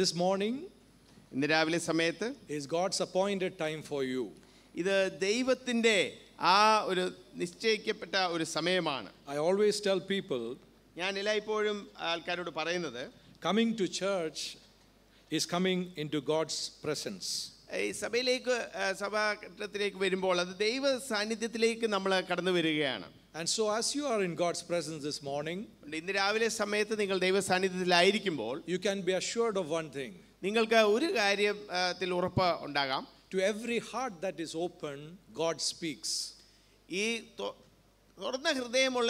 This morning ഇന്ന് രാവിലെ സമയത്ത് is God's appointed time for you. ഇത് ദൈവത്തിൻ്റെ ആ ഒരു നിശ്ചയിക്കപ്പെട്ട ഒരു സമയമാണ് I always tell people ഞാൻ എല്ലായ്പ്പോഴും ആൾക്കാരോട് പറയുന്നത് coming to church is coming into God's presence. ഈ സഭയിലേക്ക് സഭാകട്ടത്തിലേക്ക് വരുമ്പോൾ അത് ദൈവ സാന്നിധ്യത്തിലേക്ക് നമ്മൾ കടന്നു വരികയാണ് And so, as you are in God's presence this morning, you can be assured of one thing. To every heart that is open, God speaks. Every ഹൃദയമുള്ള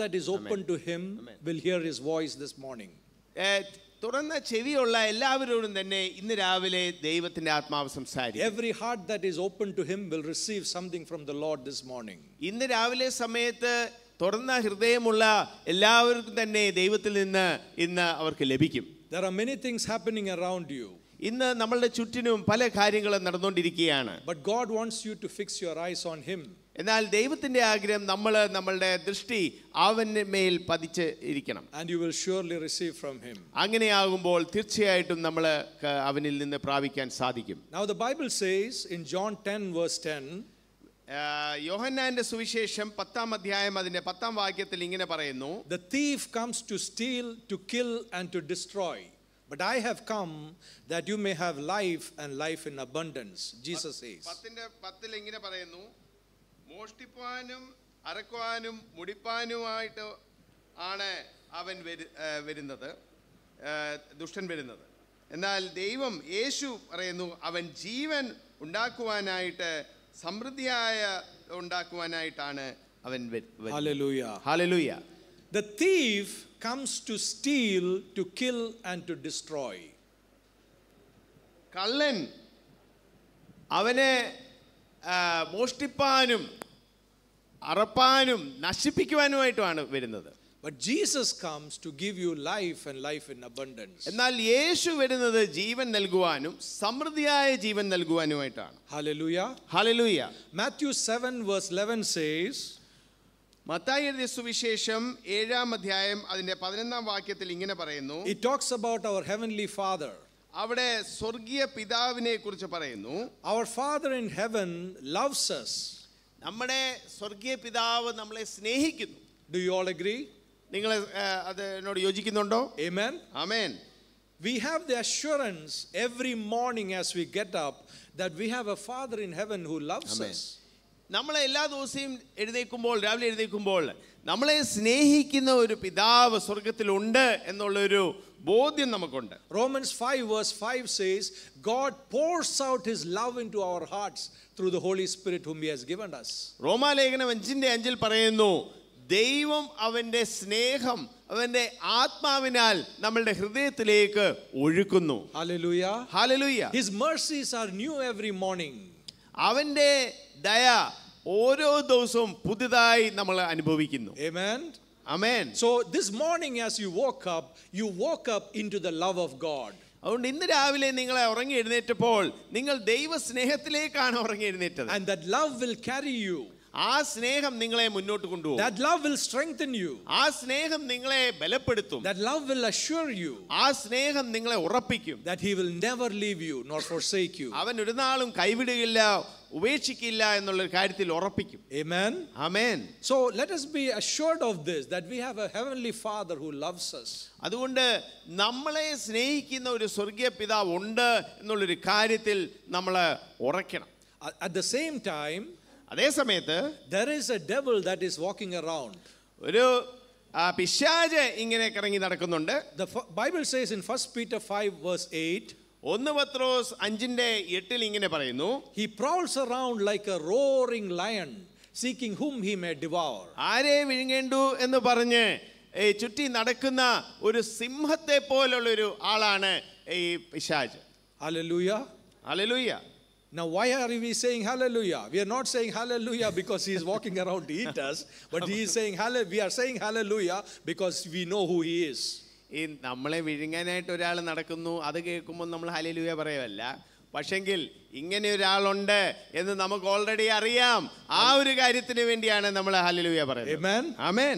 that is open to Him will hear His voice this morning. തുറന്ന ചെവിയുള്ള എല്ലാവരോടും തന്നെ ഇന്ന് രാവിലെ ദൈവത്തിന്റെ ആത്മാവ് സംസാരിക്കും every heart that is open to him will receive something from the Lord this morning ഇന്ന് രാവിലെ സമയത്ത് തുറന്ന ഹൃദയമുള്ള എല്ലാവർക്കും തന്നെ ദൈവത്തിൽ നിന്ന് ഇന്ന് അവർക്ക് ലഭിക്കും there are many things happening around you ഇന്ന് നമ്മളുടെ ചുറ്റിനും പല കാര്യങ്ങളും നടന്നുകൊണ്ടിരിക്കുകയാണ് but God wants you to fix your eyes on him എന്നാൽ ദൈവത്തിന്റെ ആഗ്രഹം നമ്മൾ നമ്മളുടെ ദൃഷ്ടി അവന്റെ മേൽ പതിച്ച് ഇരിക്കണം and you will surely receive from him അങ്ങനെയാകുമ്പോൾ തീർച്ചയായിട്ടും നമ്മൾ അവനിൽ നിന്ന് പ്രാപിക്കാൻ സാധിക്കും now the Bible says in John 10 verse 10 യോഹന്നാന്റെ സുവിശേഷം പത്താം അധ്യായം അതിന്റെ പത്താം വാക്യത്തിൽ ഇങ്ങനെ പറയുന്നു the thief comes to steal to kill and to destroy But I have come that you may have life and life in abundance, Jesus says. മോഷ്ടിപ്പാനും അറക്കുവാനും മുടിപ്പാനുമായിട്ട് ആണ് അവൻ വരുന്നത് ദുഷ്ടൻ വരുന്നത് എന്നാൽ ദൈവം യേശു പറയുന്നു അവൻ ജീവൻ ഉണ്ടാക്കുവാനായിട്ട് സമൃദ്ധിയായ ഉണ്ടാക്കുവാനായിട്ടാണ് അവൻ The thief comes to steal, to kill, and to destroy. കള്ളൻ അവനെ മോഷ്ടിപ്പാനും അറപ്പാനും നശിപ്പിക്കുവാനുമായിട്ടുമാണ് വരുന്നത് But Jesus comes to give you life and life in abundance. എന്നാൽ യേശു വരുന്നത് ജീവൻ നൽകുവാനും സമൃദ്ധിയായ ജീവൻ നൽകുവാനുമായിട്ടാണ് Hallelujah. Hallelujah. Matthew 7 verse 11 says Mathai എഴുതിയ സുവിശേഷം ഏഴാം അധ്യായം അതിന്റെ പതിനൊന്നാം വാക്യത്തിൽ ഇങ്ങനെ പറയുന്നു It talks about our heavenly father. അവിടെ സ്വർഗീയ പിതാവിനെ കുറിച്ച് പറയുന്നു Our father in heaven loves us. നമ്മുടെ സ്വർഗീയ പിതാവ് നമ്മളെ സ്നേഹിക്കുന്നു ഡു യു ഓൾ അഗ്രി നിങ്ങൾ അതിനോട് യോജിക്കുന്നുണ്ടോ ആമേൻ ആമേൻ we have the assurance every morning as we get up that we have a father in heaven who loves Amen. us നമ്മളെ എല്ലാ ദിവസവും എഴുന്നേൽക്കുമ്പോൾ രാവിലെ എഴുന്നേൽക്കുമ്പോൾ നമ്മളെ സ്നേഹിക്കുന്ന ഒരു പിതാവ് സ്വർഗത്തിലുണ്ട് എന്നുള്ളൊരു ബോധ്യം നമുക്കുണ്ട് Romans five verse five says God pours out his love into our hearts through the Holy Spirit whom He has given us. റോമാലേഖനം അഞ്ചിന്റെ അഞ്ചിൽ പറയുന്നു ദൈവം അവന്റെ സ്നേഹം അവന്റെ ആത്മാവിനാൽ നമ്മളുടെ ഹൃദയത്തിലേക്ക് ഒഴുക്കുന്നു ഹല്ലേലൂയ ഹല്ലേലൂയ his mercies are new every morning അവന്റെ ദയ ഓരോ ദിവസവും പുതുതായി നമ്മൾ അനുഭവിക്കുന്നു ആമേൻ ആമേൻ so this morning as you woke up you woke up into the love of God അതുകൊണ്ട് ഇന്ന് രാവിലെ നിങ്ങളെ ഉറങ്ങി എഴുന്നേറ്റപ്പോൾ നിങ്ങൾ ദൈവ സ്നേഹത്തിലേക്കാണ് ഉറങ്ങി എഴുന്നേറ്റത് and that love will carry you ആ സ്നേഹം നിങ്ങളെ മുന്നോട്ട് കൊണ്ടുപോകും that love will strengthen you ആ സ്നേഹം നിങ്ങളെ ബലപ്പെടുത്തും that love will assure you ആ സ്നേഹം നിങ്ങളെ ഉറപ്പിക്കും that he will never leave you nor forsake you അവൻ ഒരു നാളും കൈവിടുകയില്ല ഉപേക്ഷിക്കില്ല എന്നുള്ള കാര്യത്തിൽ ഉറപ്പിക്കും amen amen so let us be assured of this that we have a heavenly father who loves us അതുകൊണ്ട് നമ്മളെ സ്നേഹിക്കുന്ന ഒരു സ്വർഗീയ പിതാവ് ഉണ്ട് എന്നുള്ളൊരു കാര്യത്തിൽ നമ്മൾ ഉറക്കണം at the same time അതേ സമയത്ത് there is a devil that is walking around ഒരു പിശാച് ഇങ്ങനെ കറങ്ങി നടക്കുന്നുണ്ട് the bible says in 1 peter 5 verse 8 ഒന്ന് പത്രോസ് അഞ്ചിന്റെ എട്ടിൽ ഇങ്ങനെ പറയുന്നു he prowls around like a roaring lion seeking whom he may devour ആരെ വിഴുങ്ങേണ്ടു എന്ന് പറഞ്ഞ് ചുറ്റി നടക്കുന്ന ഒരു സിംഹത്തെ പോലുള്ള ഒരു ആളാണ് ഈ പിശാജ് ഹല്ലേലൂയ ഹല്ലേലൂയ Now, why are we saying hallelujah? We are not saying hallelujah because he is walking around to eat us, but he is saying hallelujah. We are saying hallelujah because we know who he is. ഈ നമ്മളെ വിഴുങ്ങാനായിട്ട് ഒരാൾ നടക്കുന്നു അത് കേൾക്കുമ്പോൾ നമ്മൾ hallelujah പറയുമല്ല പക്ഷെങ്കിൽ ഇങ്ങനെ ഒരാളുണ്ട് എന്ന് നമുക്ക് ഓൾറെഡി അറിയാം ആ ഒരു കാര്യത്തിന് വേണ്ടിയാണ് നമ്മൾ ഹലിലൂയ പറയുന്നത്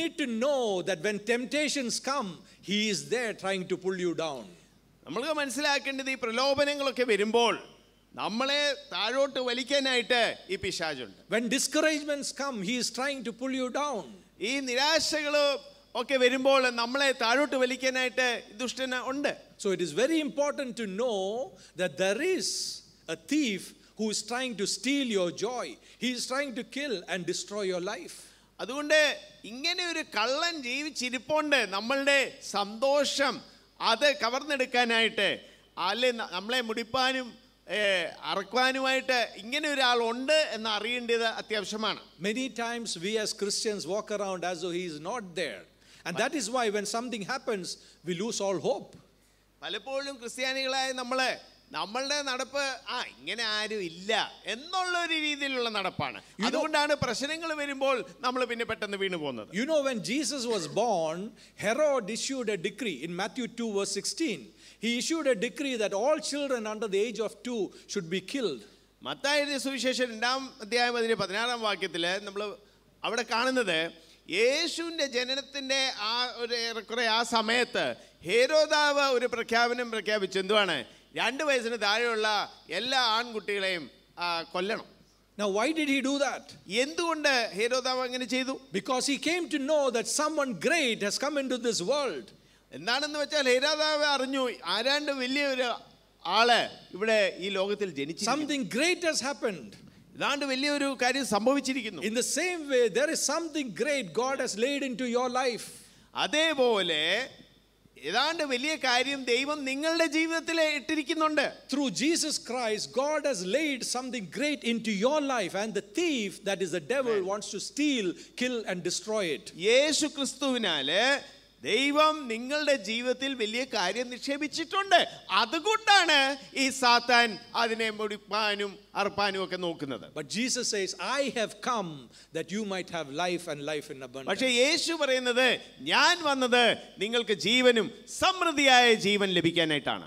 need to know that when temptations come he is there trying to pull you down നമ്മൾക്ക് മനസ്സിലാക്കേണ്ടത് ഈ പ്രലോഭനങ്ങളൊക്കെ വരുമ്പോൾ നമ്മളെ താഴോട്ട് വലിക്കാനായിട്ട് ഈ പിശാചുണ്ട് when discouragements come he is trying to pull you down ഈ നിരാശകള് ഒക്കെ വരുമ്പോൾ നമ്മളെ താഴോട്ട് വലിക്കാനായിട്ട് ദുഷ്ടന് ഉണ്ട് so it is very important to know there is a thief who is trying to steal your joy he is trying to kill and destroy your life അതുകൊണ്ട് ഇങ്ങനെ ഒരു കള്ളൻ ജീവിച്ചിരിപ്പുണ്ട് നമ്മളുടെ സന്തോഷം അത് കവർന്നെടുക്കാനായിട്ട് അല്ലെ നമ്മളെ മുടിപ്പാനും അറക്കുവാനുമായിട്ട് ഇങ്ങനെ ഒരാളുണ്ട് എന്ന് അറിയേണ്ടത് അത്യാവശ്യമാണ് many times we as Christians walk around as he is not there and that is why when something happens, we lose all hope. പലപ്പോഴും ക്രിസ്ത്യാനികളായ നമ്മളെ നമ്മളുടെ നടപ്പ് ആ ഇങ്ങനെ ആരും ഇല്ല എന്നുള്ള ഒരു രീതിയിലുള്ള നടപ്പാണ് അതുകൊണ്ടാണ് പ്രശ്നങ്ങൾ വരുമ്പോൾ നമ്മൾ പിന്നെ പെട്ടെന്ന് വീണു പോകുന്നത് you know when Jesus was born Herod issued a decree in Matthew two verse sixteen he issued a decree that all children under the age of two should be killed മത്തായ സുവിശേഷം രണ്ടാം അധ്യായം അതിൻ്റെ പതിനാറാം വാക്യത്തിൽ നമ്മൾ അവിടെ കാണുന്നത് യേശുവിൻ്റെ ജനനത്തിൻ്റെ ആ ഒരു ഏറെക്കുറെ ആ സമയത്ത് ഹേരോദാവ് ഒരു പ്രഖ്യാപനം പ്രഖ്യാപിച്ചു എന്തുവാണ് രണ്ട് വയസ്സിന് താഴെയുള്ള എല്ലാ ആൺകുട്ടികളെയും കൊല്ലണം Now, why did he do that? Because he came to know that someone great has come into this world. എന്താണെന്ന് വെച്ചാൽ ഹേരാദാവ് അറിഞ്ഞു ആരാണ്ട് വലിയൊരു ആള് ഇവിടെ ഈ ലോകത്തിൽ ജനിച്ചു സംതിങ് ഗ്രേറ്റ് ഹാപ്പൻഡ് ഇതാണ്ട് വലിയൊരു കാര്യം സംഭവിച്ചിരിക്കുന്നു in the same way there is something great God has laid into your life അതേപോലെ ഏതാണ്ട് വലിയ കാര്യം ദൈവം നിങ്ങളുടെ ജീവിതത്തിൽ ഇട്ടിരിക്കുന്നുണ്ട് through Jesus Christ God has laid something great into your life and the thief that is the devil wants to steal kill and destroy it യേശു ക്രിസ്തുവിനാൽ ദൈവം നിങ്ങളുടെ ജീവിതത്തിൽ വലിയ കാര്യം നിക്ഷേപിച്ചിട്ടുണ്ട് അതുകൊണ്ടാണ് ഈ സാത്താൻ അതിനെ മുടിപ്പാനും അർപ്പാനും ഒക്കെ നോക്കുന്നത് but Jesus says I have come that you might have life and life in abundance പക്ഷേ യേശു പറയുന്നത് ഞാൻ വന്നത് നിങ്ങൾക്ക് ജീവനും സമൃദ്ധിയായ ജീവൻ ലഭിക്കാനായിട്ടാണ്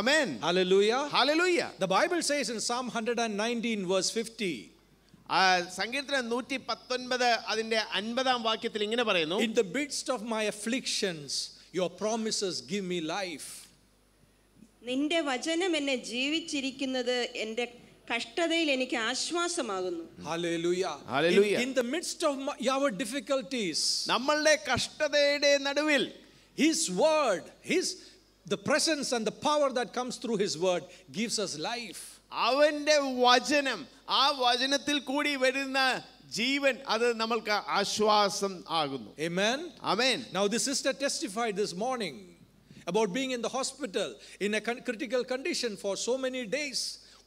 ആമേൻ ആമേൻ the Bible says in Psalm 119 verse 50 In the midst of my afflictions, your promises give me life. Hallelujah. Hallelujah. In, in the midst of my, our difficulties, His word, His the presence and the power that comes through His word gives us life. അവൻ്റെ വചനം ആ വചനത്തിൽ കൂടി വരുന്ന ജീവൻ അത് നമ്മൾക്ക് ആശ്വാസം ആകുന്നു amen amen now the sister testified this morning about being in the hospital in a critical condition for so many days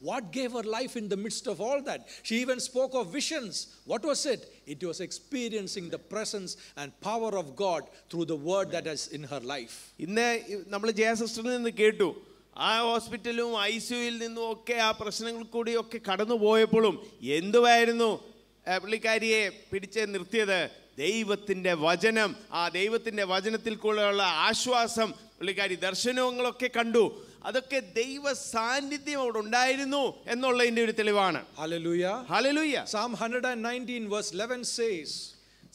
what gave her life in the midst of all that? She even spoke of visions. What was it? It was experiencing the presence and power of God through the word that is in her life. ഇന്ന് നമ്മൾ ജയ സിസ്റ്ററിൽ നിന്ന് കേട്ടു ആ ഹോസ്പിറ്റലും I സിയുയിൽ നിന്നും ഒക്കെ ആ പ്രശ്നങ്ങൾ കൂടിയൊക്കെ കടന്നു പോയപ്പോഴും എന്തുവായിരുന്നു പുള്ളിക്കാരിയെ പിടിച്ച് നിർത്തിയത് ദൈവത്തിൻ്റെ വചനം ആ ദൈവത്തിൻ്റെ വചനത്തിൽ കൂടെയുള്ള ആശ്വാസം പുള്ളിക്കാരി ദർശനങ്ങളൊക്കെ കണ്ടു അതൊക്കെ ദൈവ സാന്നിധ്യം അവിടെ ഉണ്ടായിരുന്നു എന്നുള്ളതിന്റെ ഒരു തെളിവാണ് ഹല്ലേലൂയ ഹല്ലേലൂയ സാം 119 verse 11 says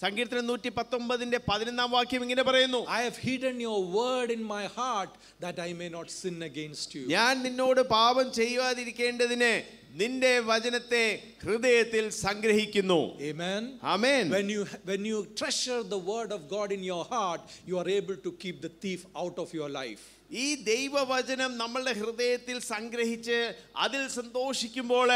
സങ്കീർത്തനം നൂറ്റി പത്തൊമ്പതിന്റെ പതിനൊന്നാം വാക്യം ഇങ്ങനെ പറയുന്നു I have hidden your word in my heart that I may not sin against you ഞാൻ നിന്നോട് പാപം ചെയ്യാതിരിക്കേണ്ടതിന് നിന്റെ വചനത്തെ ഹൃദയത്തിൽ സംഗ്രഹിക്കുന്നു ആമേൻ ആമേൻ when you when you treasure the word of god in your heart you are able to keep the thief out of your life ഈ ദൈവവചനം നമ്മളുടെ ഹൃദയത്തിൽ സംഗ്രഹിച്ച് അതിൽ സന്തോഷിക്കുമ്പോൾ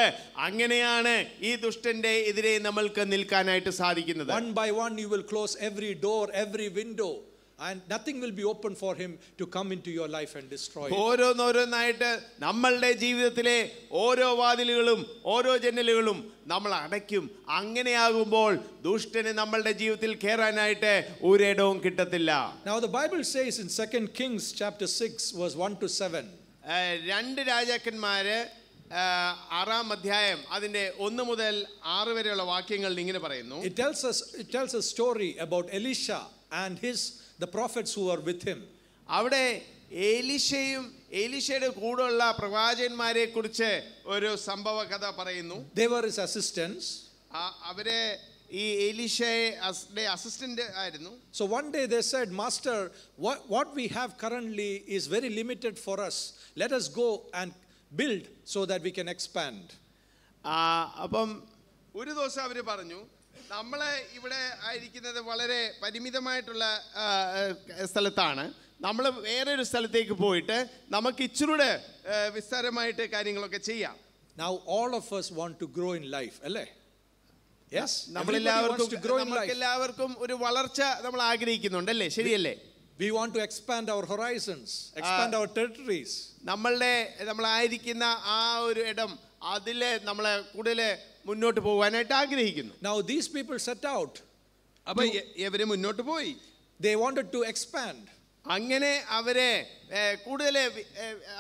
അങ്ങനെയാണ് ഈ ദുഷ്ടന്റെ എതിരെ നമ്മൾക്ക് നിൽക്കാനായിട്ട് സാധിക്കുന്നത് one by one you will close every door every window and nothing will be open for him to come into your life and destroy it. ഓരോന്നോരോന്നായിട്ട് നമ്മളുടെ ജീവിതത്തിലെ ഓരോ വാതിലുകളും ഓരോ ജനലുകളും നമ്മൾ അടയ്ക്കും അങ്ങനെയാകുമ്പോൾ ദുഷ്ടന് നമ്മളുടെ ജീവിതത്തിൽ കയറാനായിട്ട് ഒരിടവും കിട്ടത്തില്ല Now the Bible says in 2 Kings chapter 6 verse 1 to 7 രണ്ട് രാജാക്കന്മാരെ ആറാം അധ്യായം അതിന്റെ ഒന്ന് മുതൽ ആറ് വരെയുള്ള വാക്യങ്ങൾ ഇങ്ങനെ പറയുന്നു It tells us it tells a story about Elisha and his the prophets who were with him. അവിടെ ഏലിശയും ഏലിശയുടെ കൂടെയുള്ള പ്രവാചകന്മാരെ കുറിച്ച് ഒരു സംഭവ കഥ പറയുന്നു They were his assistants. അവരെ ഈ ഏലിശയെ അസിസ്റ്റന്റ് ആയിരുന്നു so one day they said master what we have currently is very limited for us let us go and build so that we can expand അപ്പം ഒരു ദിവസം അവർ പറഞ്ഞു നമ്മൾ ഇവിടെ ആയിരിക്കുന്നത് വളരെ പരിമിതമായിട്ടുള്ള സ്ഥലത്താണ് നമ്മൾ വേറെ ഒരു സ്ഥലത്തേക്ക് പോയിട്ട് നമുക്ക് ഇച്ചിരൂടെ വിസ്താരമായിട്ട് കാര്യങ്ങളൊക്കെ ചെയ്യാം now all of us want to grow in life, അല്ലേ യെസ് എല്ലാവർക്കും ഒരു വളർച്ച നമ്മൾ ആഗ്രഹിക്കുന്നുണ്ട് അല്ലേ ശരിയല്ലേ we want to expand our horizons expand our territories നമ്മളുടെ നമ്മളായിരിക്കുന്ന ആ ഒരു ഇടം അതിലെ നമ്മളെ കൂടുതൽ മുന്നോട്ട് പോകാനായിട്ട് ആഗ്രഹിക്കുന്നു Now these people set out. മുന്നോട്ട് പോയി They wanted to expand. അങ്ങനെ അവരെ കൂടുതൽ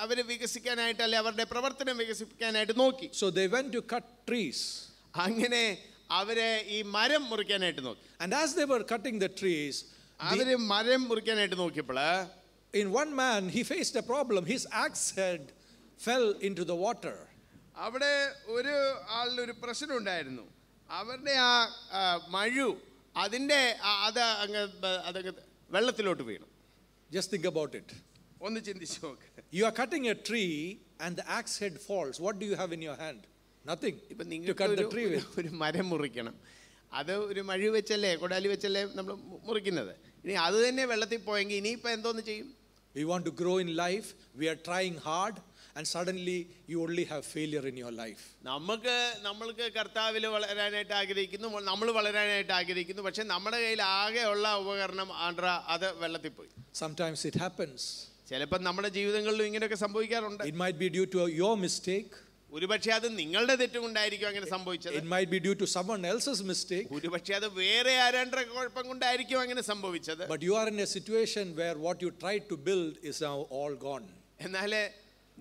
അവരെ വികസിക്കാനായിട്ട് അല്ലെ അവരുടെ പ്രവർത്തനം വികസിപ്പിക്കാനായിട്ട് നോക്കി So they went to cut trees. അങ്ങനെ അവരെ ഈ മരം മുറിക്കാനായിട്ട് നോക്കി And as they were cutting the trees, അവര് മരം മുറിക്കാനായിട്ട് നോക്കിയപ്പോൾ in one man he faced a problem. His axe head fell into the water. അവിടെ ഒരു പ്രശ്നം ഉണ്ടായിരുന്നു അവരുടെ ആ മഴു അതിൻ്റെ അത് അങ്ങ് അതങ്ങ് വെള്ളത്തിലോട്ട് വീണു ജസ്റ്റ് തിങ്ക് അബൌട്ട് ഇറ്റ് ഒന്ന് ചിന്തിച്ചു നോക്ക് you are cutting a tree and axe head falls what do you have in your hand nothing ഇപ്പം നിങ്ങൾ ഒരു മരം മുറിക്കണം അത് ഒരു മഴ വെച്ചല്ലേ കൊടാലി വെച്ചല്ലേ നമ്മൾ മുറിക്കുന്നത് ഇനി അത് തന്നെ വെള്ളത്തിൽ പോയെങ്കിൽ ഇനിയിപ്പോൾ എന്തോന്ന് ചെയ്യും we want to grow in life we are trying hard and suddenly you only have failure in your life. നമുക്ക് നമ്മൾക്ക് കർത്താവിൽ വളരാനായിട്ട് ആഗ്രഹിക്കുന്നു നമ്മൾ വളരാനായിട്ട് ആഗ്രഹിക്കുന്നു പക്ഷേ നമ്മുടെ കയ്യിൽ ആകെയുള്ള ഉപകരണം ആണ്ട്ര അത് വെള്ളത്തിൽ പോയി Sometimes it happens. ചിലപ്പോൾ നമ്മുടെ ജീവിതങ്ങളിലും ഇങ്ങനെയൊക്കെ സംഭവിക്കാറുണ്ട്. It might be due to your mistake. ഒരുപക്ഷെ അത് നിങ്ങളുടെ തെറ്റുകൊണ്ടായിരിക്കും അങ്ങനെ സംഭവിച്ചത് it might be due to someone else's mistake ഒരുപക്ഷെ അത് വേറെ ആരാണ്ട കുഴപ്പം കൊണ്ടായിരിക്കും അങ്ങനെ സംഭവിച്ചത് but you are in a situation where what you try to build is now all gone എന്നാൽ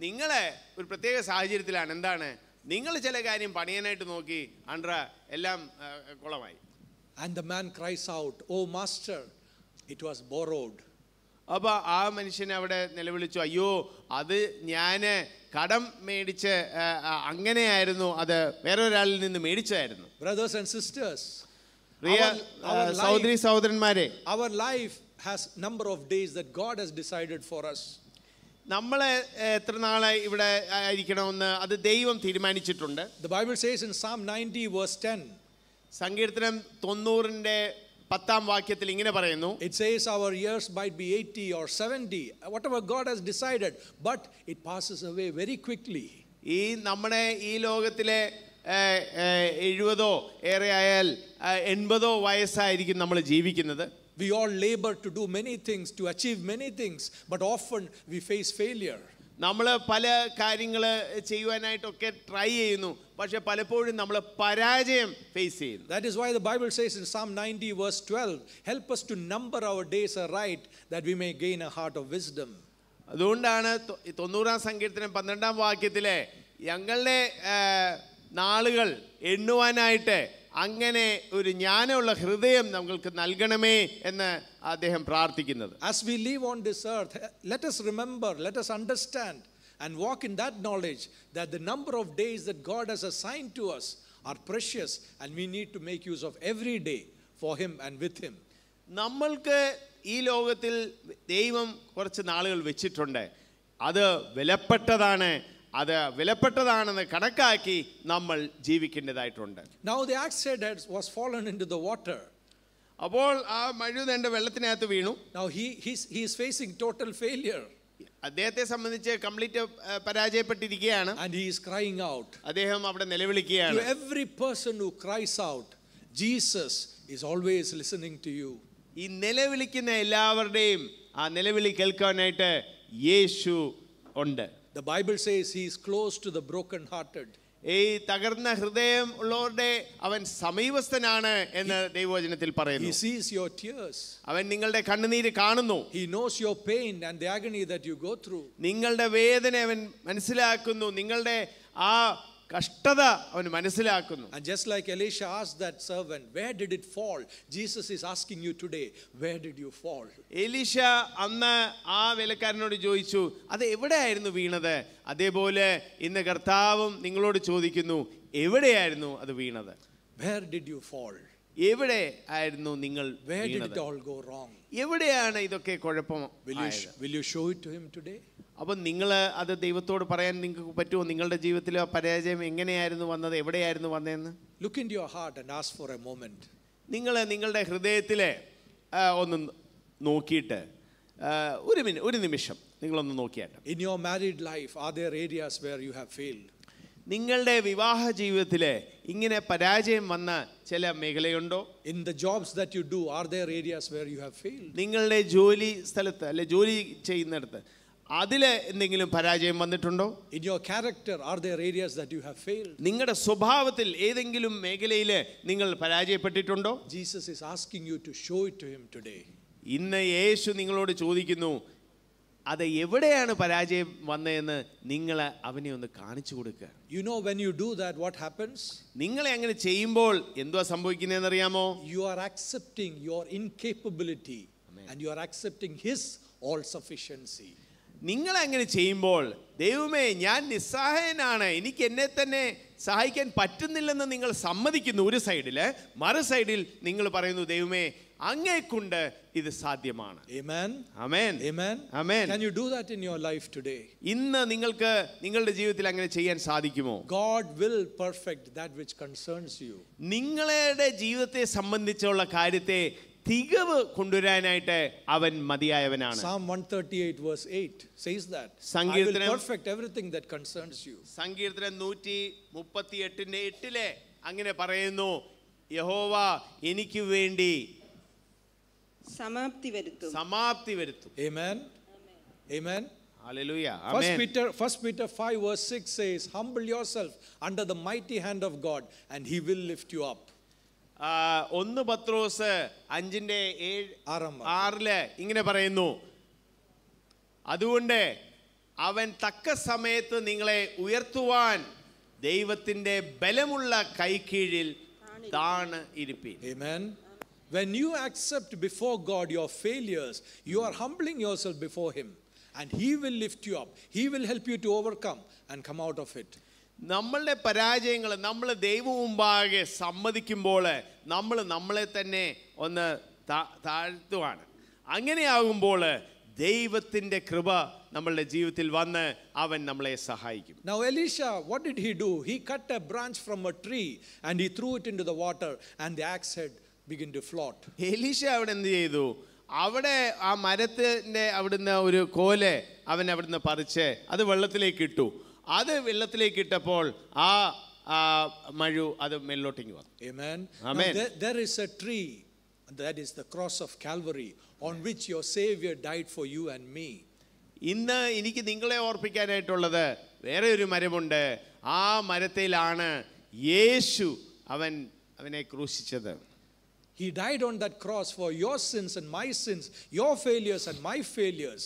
നിങ്ങളെ ഒരു പ്രത്യേക സാഹചര്യത്തിലാണ് എന്താണ് നിങ്ങൾ ചില കാര്യം പണിയാനായിട്ട് നോക്കി അണ്ട്ര എല്ലാം കുളമായി and the man cries out oh master it was borrowed അപ്പോൾ ആ മനുഷ്യൻ അവിടെ നിലവിളിച്ചു അയ്യോ അത് ഞാൻ കടം മേടിച്ച് അങ്ങനെയായിരുന്നു അത് വേറൊരാളിൽ നിന്ന് മേടിച്ചായിരുന്നു ബ്രദേഴ്സ് ആൻഡ് സിസ്റ്റേഴ്സ് പ്രിയ സഹോദരി സഹോദരന്മാരെ our life has number of days that God has decided for us നമ്മൾ എത്ര നാളെ ഇവിടെ ആയിരിക്കണമെന്ന് അത് ദൈവം തീരുമാനിച്ചിട്ടുണ്ട് the Bible says in Psalm 90 verse 10 സങ്കീർത്തനം 90 ന്റെ പത്താം വാക്യത്തിൽ ഇങ്ങനെ പറയുന്നു it says our years might be 80 or 70 what our God has decided but it passes away very quickly ഈ നമ്മുടെ ഈ ലോകത്തിലെ എഴുപതോ ഏറെ ആയാൽ എൺപതോ വയസ്സായിരിക്കും നമ്മൾ ജീവിക്കുന്നത് We all labor to do many things, to achieve many things, but often we face failure. നമ്മൾ പല കാര്യങ്ങൾ ചെയ്യുവാനായിട്ടൊക്കെ ട്രൈ ചെയ്യുന്നു പക്ഷെ പലപ്പോഴും നമ്മൾ പരാജയം ഫേസ് ചെയ്യുന്നു that is why the Bible says in Psalm 90 verse 12 help us to number our days aright that we may gain a heart of wisdom അതുകൊണ്ടാണ് തൊണ്ണൂറാം സങ്കീർത്തനം പന്ത്രണ്ടാം വാക്യത്തിലെ ഞങ്ങളുടെ നാളുകൾ എണ്ണുവാനായിട്ട് അങ്ങനെ ഒരു ജ്ഞാനമുള്ള ഹൃദയം നമ്മൾക്ക് നൽകണമേ എന്ന് അദ്ദേഹം പ്രാർത്ഥിക്കുന്നത് as we live on this earth let us remember let us understand and walk in that knowledge that the number of days that God has assign to us are precious and we need to make use of every day for him and with him നമ്മൾക്ക് ഈ ലോകത്തിൽ ദൈവം കുറച്ച് നാളുകൾ വെച്ചിട്ടുണ്ട് അത് വിലപ്പെട്ടതാണ് അത് വിലപ്പെട്ടതാണെന്ന് കണക്കാക്കി നമ്മൾ ജീവിക്കേണ്ടതായിട്ടുണ്ട് now the axe head had- was fallen into the water അപ്പോൾ ആ മഴുതേണ്ട വെള്ളത്തിനകത്ത് വീണു now he he's, he is facing total അദ്ദേഹത്തെ സംബന്ധിച്ച് കംപ്ലീറ്റ് പരാജയപ്പെട്ടിരിക്കുകയാണ് and he is crying out അദ്ദേഹം അവിടെ നിലവിളിക്കുകയാണ് every person person who cries out, is always listening to you ഈ നിലവിളിക്കുന്ന എല്ലാവരുടെയും ആ നിലവിളി കേൾക്കാനായിട്ട് യേശു ഉണ്ട് The Bible says he is close to the brokenhearted. ഈ തകർന്ന ഹൃദയം ഉള്ളവരുടെ അവൻ സമീപസ്ഥനാണ് എന്ന് ദൈവവചനത്തിൽ പറയുന്നു he sees your tears അവൻ നിങ്ങളുടെ കണ്ണുനീര് കാണുന്നു he knows your pain and the agony that you go through നിങ്ങളുടെ വേദന അവൻ മനസ്സിലാക്കുന്നു നിങ്ങളുടെ ആ കഷ്ടത അവൻ മനസ്സിലാക്കുന്നു ജസ്റ്റ് ലൈക്ക് എലീഷ ആസ് that servant where did it fall Jesus is asking you today where did you fall Elisha അന്ന് ആ വിലക്കാരനോട് ചോദിച്ചു അത് എവിടെ ആയിരുന്നു വീണത് അതേപോലെ ഇന്ന് കർത്താവും നിങ്ങളോട് ചോദിക്കുന്നു എവിടെയായിരുന്നു അത് വീണത് വേർ ഡിഡ് യു ഫോൾ എവിടെ ആയിരുന്നു നിങ്ങൾ where did it all go wrong എവിടെയാണ് ഇതൊക്കെ കുഴപ്പം will you show it to him today അപ്പം നിങ്ങൾ അത് ദൈവത്തോട് പറയാൻ നിങ്ങൾക്ക് പറ്റുമോ നിങ്ങളുടെ ജീവിതത്തിലെ ആ പരാജയം എങ്ങനെയായിരുന്നു വന്നത് എവിടെയായിരുന്നു വന്നതെന്ന് look in your heart and ask for a moment നിങ്ങൾ നിങ്ങളുടെ ഹൃദയത്തിലെ ഒന്ന് നോക്കിയിട്ട് ഒരു മിനി ഒരു നിമിഷം നിങ്ങളൊന്ന് നോക്കിയാട്ടെ in your married life are there areas where you have failed നിങ്ങളുടെ വിവാഹ ജീവിതത്തിൽ ഇങ്ങനെ പരാജയം വന്ന ചില മേഖലയുണ്ടോ in the jobs that you do are there areas where you have failed നിങ്ങളുടെ ജോലി സ്ഥലത്ത് അല്ലെ ജോലി ചെയ്യുന്നിടത്ത് അതിൽ എന്തെങ്കിലും പരാജയം വന്നിട്ടുണ്ടോ in your character are there areas that you have failed നിങ്ങളുടെ സ്വഭാവത്തിൽ ഏതെങ്കിലും മേഖലയിൽ നിങ്ങൾ പരാജയപ്പെട്ടിട്ടുണ്ടോ Jesus is asking you to show it to him today ഇന്ന് യേശു നിങ്ങളോട് ചോദിക്കുന്നു അത് എവിടെയാണ് പരാജയം വന്നതെന്ന് നിങ്ങൾ അവനെ ഒന്ന് കാണിച്ചു കൊടുക്കുക you know when you do that what happens നിങ്ങളെ അങ്ങനെ ചെയ്യുമ്പോൾ എന്തുവാ സംഭവിക്കുന്നതെന്ന് അറിയാമോ you are accepting your incapability and you are accepting his all sufficiency നിങ്ങളങ്ങനെ ചെയ്യുമ്പോൾ ദൈവമേ ഞാൻ നിസ്സഹായനാണ് എനിക്ക് എന്നെ തന്നെ സഹായിക്കാൻ പറ്റുന്നില്ലെന്ന് നിങ്ങൾ സമ്മതിക്കുന്നു ഒരു സൈഡിൽ മറു സൈഡിൽ നിങ്ങൾ പറയുന്നു ദൈവമേ അങ്ങേക്കൊണ്ട് ഇത് സാധ്യമാണ് ഇന്ന് നിങ്ങൾക്ക് നിങ്ങളുടെ ജീവിതത്തിൽ അങ്ങനെ ചെയ്യാൻ സാധിക്കുമോ God will perfect that which concerns you നിങ്ങളുടെ ജീവിതത്തെ സംബന്ധിച്ചുള്ള കാര്യത്തെ തികവ് കൊണ്ടുവരാനായിട്ട് അവൻ മതിയായവനാണ് Psalm 138 verse 8 says that I will perfect everything that concerns you സങ്കീർത്തനം 138 ന്റെ 8 ലെ അങ്ങനെ പറയുന്നു യഹോവ എനിക്ക് വേണ്ടി സമാപ്തി വരുത്തും സമാപ്തി വരുത്തും ആമേൻ ആമേൻ Hallelujah. Amen. First Peter, First Peter 5 verse 6 says, Humble yourself under the mighty hand of God and he will lift you up. ഒന്ന് പത്രോസ് അഞ്ചിൻ്റെ ഏഴ് ആറില് ഇങ്ങനെ പറയുന്നു അതുകൊണ്ട് അവൻ തക്ക സമയത്ത് നിങ്ങളെ ഉയർത്തുവാൻ ദൈവത്തിന്റെ ബലമുള്ള കൈക്കീഴിൽ താണ് ഇരുപ്പി When you accept before God your failures, you are humbling yourself before Him. And He will lift you up. He will help you to overcome and come out of it. നമ്മളുടെ പരാജയങ്ങൾ നമ്മൾ മുമ്പാകെ സമ്മതിക്കുമ്പോൾ നമ്മൾ നമ്മളെ തന്നെ ഒന്ന് താഴ്ത്തുവാണ് അങ്ങനെയാകുമ്പോൾ ദൈവത്തിന്റെ കൃപ നമ്മളുടെ ജീവിതത്തിൽ വന്ന് അവൻ നമ്മളെ സഹായിക്കും Now Elisha what did he do he cut a branch from a tree and he threw it into the water and the axe head began to float Elisha അവിടെ എന്ത് ചെയ്തു അവിടെ ആ മരത്തിന്റെ അവിടുന്ന് ഒരു കോല അവൻ അവിടുന്ന് പറിച്ച് അത് വെള്ളത്തിലേക്ക് ഇട്ടു അത് വെള്ളത്തിലേക്ക് ഇട്ടപ്പോൾ ആ മഴു അത് വന്നു there is a tree that is the cross of Calvary on which your savior died for you and me. ഇന്ന് എനിക്ക് നിങ്ങളെ ഓർപ്പിക്കാനായിട്ടുള്ളത് വേറെ ഒരു മരമുണ്ട് ആ മരത്തിലാണ് യേശു അവൻ അവനെ ക്രൂശിച്ചത് He died on that cross for your sins and my sins, your failures and my failures.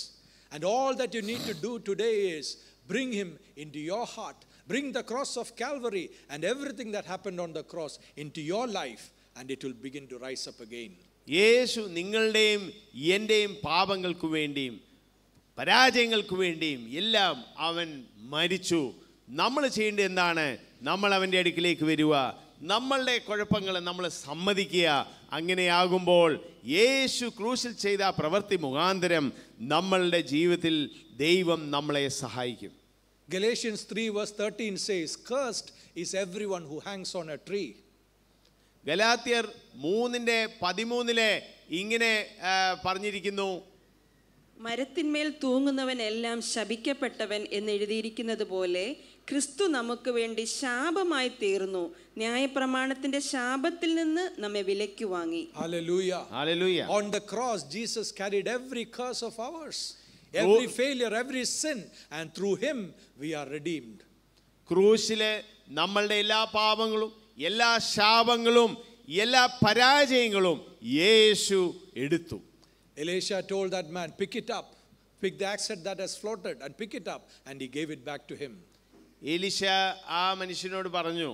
And all that you need to do today is Bring him into your heart. Bring the cross of Calvary and everything that happened on the cross into your life, and it will begin to rise up again. യേശു നിങ്ങളുടെയും എൻ്റെയും പാപങ്ങൾക്ക് വേണ്ടിയും പരാജയങ്ങൾക്ക് വേണ്ടിയും എല്ലാം അവൻ മരിച്ചു നമ്മൾ ചെയ്യേണ്ടത് എന്താണ് നമ്മൾ അവൻ്റെ അടുക്കിലേക്ക് വരിക നമ്മളുടെ കുഴപ്പങ്ങൾ നമ്മൾ സമ്മതിക്കുക അങ്ങനെയാകുമ്പോൾ യേശു ക്രൂശിൽ ചെയ്ത പ്രവൃത്തി മുഖാന്തരം നമ്മളുടെ ജീവിതത്തിൽ ദൈവം നമ്മളെ സഹായിക്കും Galatians 3, verse 13 says, Cursed is everyone who hangs on a tree. ഗലാത്യർ മൂന്നിന്റെ പതിമൂന്നിലെ ഇങ്ങനെ പറഞ്ഞിരിക്കുന്നു മരത്തിന്മേൽ തൂങ്ങുന്നവൻ എല്ലാം ശപിക്കപ്പെട്ടവൻ എന്ന് എഴുതിയിരിക്കുന്നത് പോലെ ക്രിസ്തു നമുക്ക് വേണ്ടി ശാപമായി തീർന്നു ന്യായപ്രമാണത്തിന്റെ ശാപത്തിൽ നിന്ന് നമ്മെ വിലയ്ക്ക് വാങ്ങി on the cross jesus carried every curse of ours every failure, every sin, and through Him we are redeemed. ക്രൂശിലെ നമ്മളുടെ എല്ലാ പാപങ്ങളും എല്ലാ ശാപങ്ങളും എല്ലാ പരാജയങ്ങളും യേശു എടുത്തു Elisha told that man, pick it up, pick the accident that has floated and pick it up, and he gave it back to him. Elisha ആ മനുഷ്യനോട് പറഞ്ഞു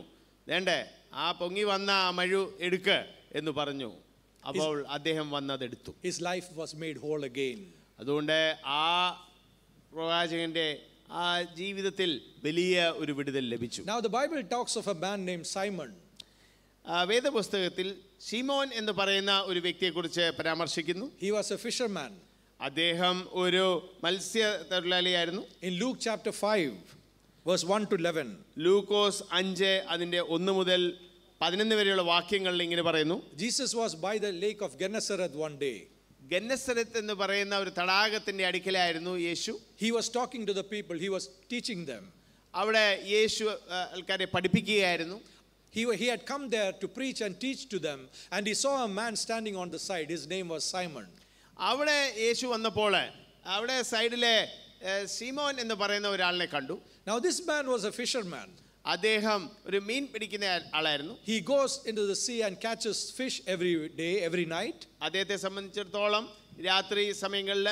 വേണ്ടേ ആ പൊങ്ങി വന്ന ആ മഴു എടുക്ക് എന്ന് പറഞ്ഞു അപ്പോൾ അദ്ദേഹം വന്നത് എടുത്തു his life was made whole again അതുകൊണ്ട് ആ പ്രവാചകന്റെ ആ ജീവിതത്തിൽ വലിയ ഒരു വിടുതൽ ലഭിച്ചു now the Bible talks of a man named ആ വേദപുസ്തകത്തിൽ ഷിമോൻ എന്ന് പറയുന്ന ഒരു വ്യക്തിയെക്കുറിച്ച് പരാമർശിക്കുന്നു ഹി വാസ് എ ഫിഷർമാൻ അദ്ദേഹം ഒരു മത്സ്യ തൊഴിലാളിയായിരുന്നു in Luke chapter 5 verse 1 to 11. ലൂക്കോസ് അഞ്ച് അതിന്റെ ഒന്ന് മുതൽ പതിനൊന്ന് വരെയുള്ള വാക്യങ്ങളിൽ ഇങ്ങനെ പറയുന്നു Jesus was by the lake of Gennesaret one day ഗന്നസരത്ത് എന്ന് പറയുന്ന ഒരു തടാകത്തിന്റെ അടുക്കലായിരുന്നു യേശു he was talking to the people he was teaching them അവിടെ യേശു ആൾക്കാരെ പഠിപ്പിക്കുകയായിരുന്നു He, he had come there to preach and teach to them and he saw a man standing on the side his name was Simon അവിടെ യേശു വന്നപ്പോൾ അവിടെ സൈഡിലെ സീമോൻ എന്ന് പറയുന്ന ഒരാളിനെ കണ്ടു now this man was a fisherman അദ്ദേഹം ഒരു മീൻ പിടിക്കുന്ന ആളായിരുന്നു he goes into the sea and catches fish every day every night അദ്ദേഹത്തെ സംബന്ധിച്ചിടത്തോളം രാത്രി സമയങ്ങളിൽ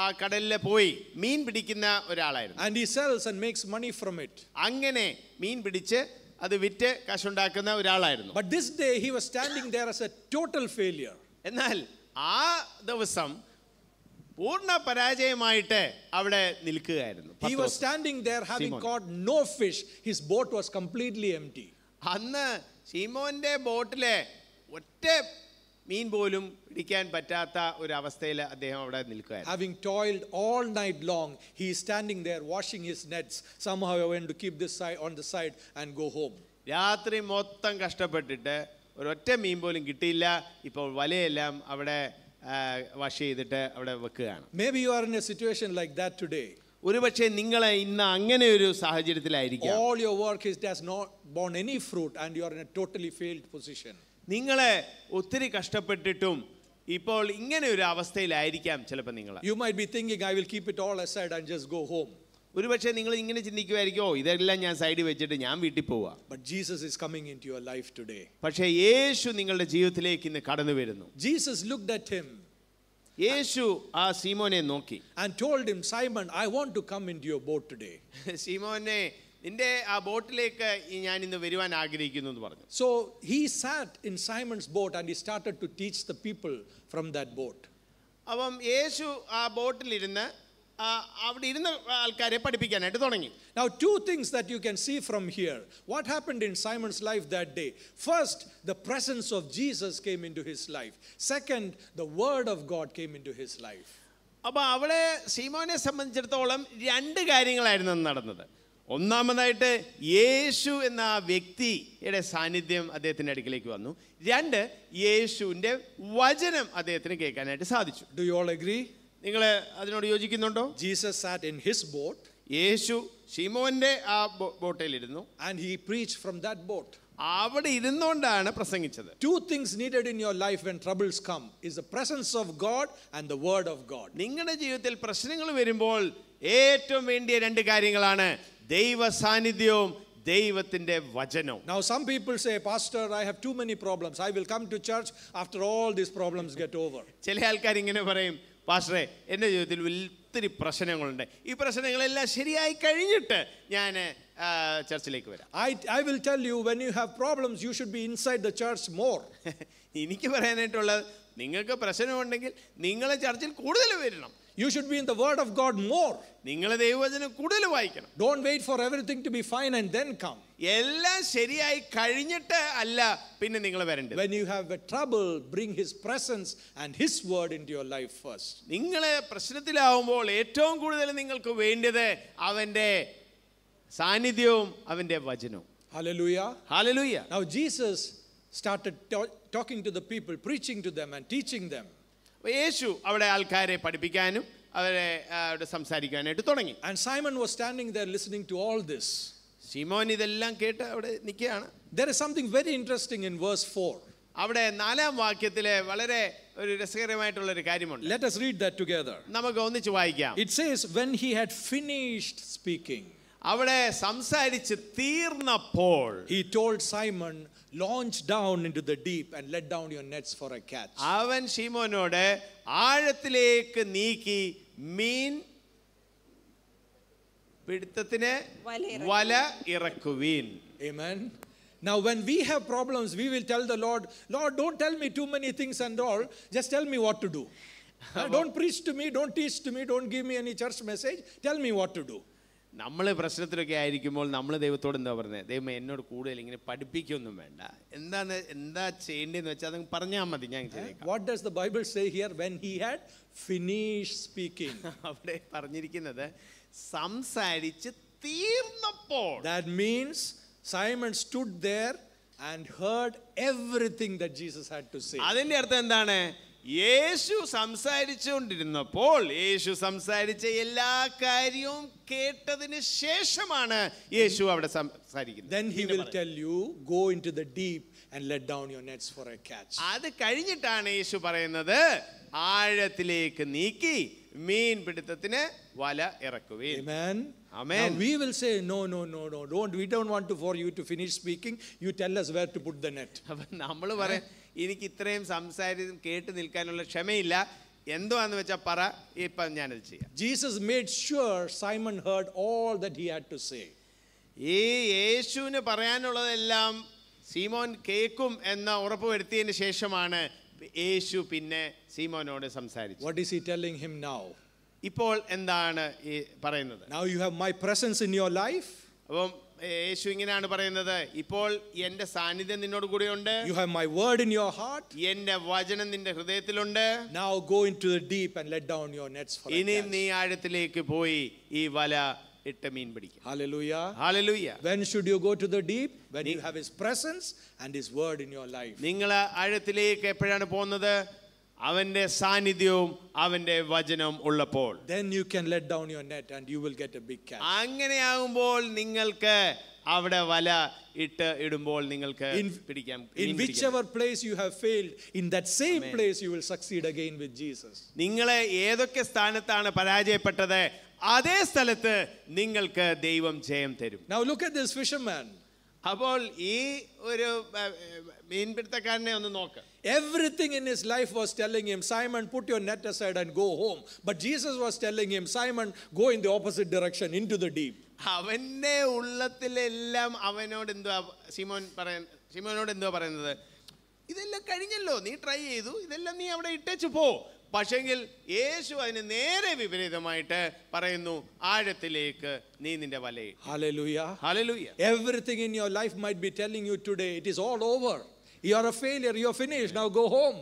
ആ കടലിൽ പോയി മീൻ പിടിക്കുന്ന ഒരാളായിരുന്നു and he sells and makes money from it അങ്ങനെ മീൻ പിടിച്ച് അത് വിറ്റ് കാശുണ്ടാക്കുന്ന ഒരാളായിരുന്നു but this day he was standing there as a total failure എന്നാൽ ആ ദിവസം പൂർണ്ണ പരാജയമായിട്ട് അവിടെ നിൽക്കുകയായിരുന്നു he was standing there having caught no fish his boat was completely empty അന്ന് ഷീമോന്റെ ബോട്ടിലെ ഒറ്റ മീൻ പോലും പിടിക്കാൻ പറ്റാത്ത ഒരു അവസ്ഥയിൽ അദ്ദേഹം അവിടെ നിൽക്കുകയായിരുന്നു having toiled all night long he standing there washing his nets somehow when to keep this side on the side and go home രാത്രി മൊത്തം കഷ്ടപ്പെട്ടിട്ട് ഒരൊറ്റ മീൻ പോലും കിട്ടിയില്ല ഇപ്പോൾ വലയെല്ലാം അവിടെ വാഷ് ചെയ്തിട്ട് അവിടെ വെക്കുകയാണ് maybe you are in a situation like that today ഒരുപക്ഷെ നിങ്ങൾ ഇന്ന് അങ്ങനെ ഒരു സാഹചര്യത്തിലായിരിക്കും all your work his does not borne any fruit and you are in a totally failed position നിങ്ങളെ ഒത്തിരി കഷ്ടപ്പെട്ടിട്ടും ഇപ്പോൾ ഇങ്ങനെ ഒരു അവസ്ഥയിലായിരിക്കാം ചിലപ്പോൾ നിങ്ങൾ you might be thinking I will keep it all aside and just go home ഒരുപക്ഷെ നിങ്ങൾ ഇങ്ങനെ ചിന്തിക്കുമായിരിക്കും ഓ ഇതെല്ലാം ഞാൻ സൈഡിൽ വെച്ചിട്ട് ഞാൻ വീട്ടിൽ പോവാ but Jesus is coming into your life today പക്ഷേ യേശു നിങ്ങളുടെ ജീവിതത്തിലേക്ക് ഇന്ന് കടന്നു വരുന്നു ജീസസ് ലുക്ക്ഡ് അറ്റ് ഹിം യേശു ആ സീമോനെ നോക്കി and told him Simon I want to come into your boat today സീമോനെ നിന്റെ ആ ബോട്ടിലേക്ക് ഞാൻ ഇന്ന് വരുവാൻ ആഗ്രഹിക്കുന്നു എന്ന് പറഞ്ഞു so he sat in Simon's boat and he started to teach the people from that boat അപ്പം യേശു ആ ബോട്ടിലിരുന്ന് അവിടെ ഇരുന്ന ആൾക്കാരെ പഠിപ്പിക്കാനായിട്ട് തുടങ്ങി things that you can see from here what here. In Simon's life that day first the presence of Jesus came into his life second the word of God came into his life അപ്പോൾ അവിടെ സീമോനെ സംബന്ധിച്ചിടത്തോളം രണ്ട് കാര്യങ്ങളായിരുന്നു നടന്നത് ഒന്നാമതായിട്ട് യേശു എന്ന ആ വ്യക്തിയുടെ സാന്നിധ്യം അദ്ദേഹത്തിൻ്റെ അടുക്കിലേക്ക് വന്നു രണ്ട് യേശുവിൻ്റെ വചനം അദ്ദേഹത്തിന് കേൾക്കാനായിട്ട് സാധിച്ചു ഡു യു ഓൾ അഗ്രി നിങ്ങൾ അതിനോട് യോജിക്കുന്നുണ്ടോ Jesus sat in his boat യേശു ഷിമോന്റെ ആ ബോട്ടിലിരുന്നു and he preach from that boat അവിടെ ഇരുന്നുകൊണ്ടാണ് പ്രസംഗിച്ചത് two things needed in your life when troubles come is the presence of God and the word of God നിങ്ങളുടെ ജീവിതത്തിൽ പ്രശ്നങ്ങൾ വരുമ്പോൾ ഏറ്റവും വേണ്ടിയ രണ്ട് കാര്യങ്ങളാണ് ദൈവ സാന്നിധ്യവും ദൈവത്തിന്റെ വചനവും now some people say pastor I have too many problems I will come to church after all these problems get over ചില ആൾക്കാർ ഇങ്ങനെ പറയും പാസ്റ്ററെ എൻ്റെ ജീവിതത്തിൽ ഒത്തിരി പ്രശ്നങ്ങളുണ്ട് ഈ പ്രശ്നങ്ങളെല്ലാം ശരിയായി കഴിഞ്ഞിട്ട് ഞാൻ ചർച്ചിലേക്ക് വരാം I I will tell you when you have problems you should be inside the church more എനിക്ക് പറയാനായിട്ടുള്ളത് നിങ്ങൾക്ക് പ്രശ്നമുണ്ടെങ്കിൽ നിങ്ങൾ ചർച്ചിൽ കൂടുതൽ വരണം You should be in the Word of God more. വായിക്കണം Don't wait for everything to be fine and then come. When you have a trouble, bring His presence and His Word into your life first. Hallelujah. Hallelujah. Now, Jesus started ta- talking to the people, preaching to them, and teaching them. യേശു അവിടെ ആൾക്കാരെ പഠിപ്പിക്കാനും അവരെ അവിടെ സംസാരിക്കാനായിട്ട് തുടങ്ങി and Simon was standing there listening to all this ശിമോൻ ഇതെല്ലാം കേട്ട് അവിടെ നിൽക്കുകയാണ് there is something very interesting in verse four അവിടെ നാലാം വാക്യത്തിലെ വളരെ ഒരു രസകരമായിട്ടുള്ള ഒരു കാര്യമുണ്ട് let us read that together നമുക്ക് ഒന്നിച്ച് വായിക്കാം it says when he had finished speaking അവിടെ സംസാരിച്ച് തീർന്നപ്പോൾ he told simon launch down into the deep and let down your nets for a catch. അവൻ ശീമോനോട് ആഴത്തിലേക്ക് നീക്കി മീൻ പിടുത്തത്തിന് വല ഇറക്കുവീൻ Amen. Now, when we have problems, we will tell the Lord, Lord, don't tell me too many things and all. Just tell me what to do. don't preach to me, don't teach to me, don't give me any church message. Tell me what to do. നമ്മൾ പ്രശ്നത്തിലൊക്കെ ആയിരിക്കുമ്പോൾ നമ്മൾ ദൈവത്തോട് എന്താ പറയുന്നത് ദൈവം എന്നോട് കൂടുതൽ ഇങ്ങനെ പഠിപ്പിക്കൊന്നും വേണ്ട എന്താണ് എന്താ ചെയ്യേണ്ടതെന്ന് വെച്ചാൽ അത് പറഞ്ഞാൽ മതി ഞാൻ what does the Bible say here when he had finish speaking അവിടെ പറഞ്ഞിരിക്കുന്നത് സംസാരിച്ച് തീർന്നപ്പോൾ that means Simon stood there and heard everything that Jesus had to say അതിന്റെ അർത്ഥം എന്താണ് യേശു സംസാരിച്ചുകൊണ്ടിരുന്നപ്പോൾ യേശു സംസാരിച്ച എല്ലാ കാര്യവും കേട്ടതിന് ശേഷമാണ് യേശു അവിടെ സംസാരിക്കുന്നത് then he will tell you go into the deep and let down your nets for a catch അത് കഴിഞ്ഞിട്ടാണ് യേശു പറയുന്നത് ആഴത്തിലേക്ക് നീക്കി മീൻ പിടുത്തത്തിന് വല ഇറക്കുവേ amen Now we will say, no, no, no, no. Don't we don't want to for you to finish speaking. You tell us where to put the net. നമ്മൾ പറയാം എനിക്ക് ഇത്രയും സംസാരിച്ച് കേട്ട് നിൽക്കാനുള്ള ക്ഷമയില്ല എന്തുവാന്ന് വെച്ചാൽ പറ ഇപ്പം ഞാനത് ചെയ്യാം Jesus made sure Simon heard all that he had to say ഈ യേശുവിന് പറയാനുള്ളതെല്ലാം സീമോൻ കേൾക്കും എന്ന് വരുത്തിയതിന് ശേഷമാണ് യേശു പിന്നെ സീമോനോട് സംസാരിച്ചു what is he telling him now ഇപ്പോൾ എന്താണ് ഈ പറയുന്നത് now you have my presence in your life അപ്പം യേശു ഇങ്ങനെയാണ് പറയുന്നത് ഇപ്പോൾ എൻ്റെ സാന്നിധ്യം നിന്നോട് You have my word in your heart. എൻ്റെ വചനം നിന്റെ ഹൃദയത്തിലുണ്ട് Now go into the deep and let down your nets for a ഇനി നീ ആഴത്തിലേക്ക് പോയി ഈ വല ഇട്ട് മീൻ പിടിക്കാം Hallelujah. Hallelujah. When should you go to the deep? When you have His presence and His word in your life. നിങ്ങൾ ആഴത്തിലേക്ക് എപ്പോഴാണ് പോകുന്നത് അവന്റെ സാന്നിധ്യവും അവന്റെ വചനം ഉള്ളപ്പോൾ then you can let down your net and you will get a big catch അങ്ങനെയാകുമ്പോൾ നിങ്ങൾക്ക് അവിടെ വല ഇട്ട് ഇടുമ്പോൾ നിങ്ങൾക്ക് പിടിക്കാം in whichever place you have failed in that same place you will succeed again with jesus നിങ്ങളെ ഏതൊക്കെ സ്ഥാനത്താണ് പരാജയപ്പെട്ടത് അതേ സ്ഥലത്ത് നിങ്ങൾക്ക് ദൈവം ജയം തരും now look at this fisherman അപ്പോൾ ഈ ഒരു മീൻപിടുത്തക്കാരനെ ഒന്ന് നോക്ക് Everything in his life was telling him, Simon, put your net aside and go home. But Jesus was telling him, Simon, go in the opposite direction, into the deep. അവൻ്റെ ഉള്ളത്തിലെല്ലാം അവനോട് എന്തുവാ Simon പറയാൻ സിമോനോട് എന്തുവാ പറയുന്നത് ഇതെല്ലാം കഴിഞ്ഞല്ലോ നീ ട്രൈ ചെയ്തു ഇതെല്ലാം നീ അവിടെ ഇട്ടേച്ച് പോ പക്ഷെങ്കിൽ യേശു അതിന് നേരെ വിപരീതമായിട്ട് പറയുന്നു ആഴത്തിലേക്ക് നീ നിന്റെ വലയിൽ everything in your life might be telling you today it is all over You are a failure. You are finished. Now go home.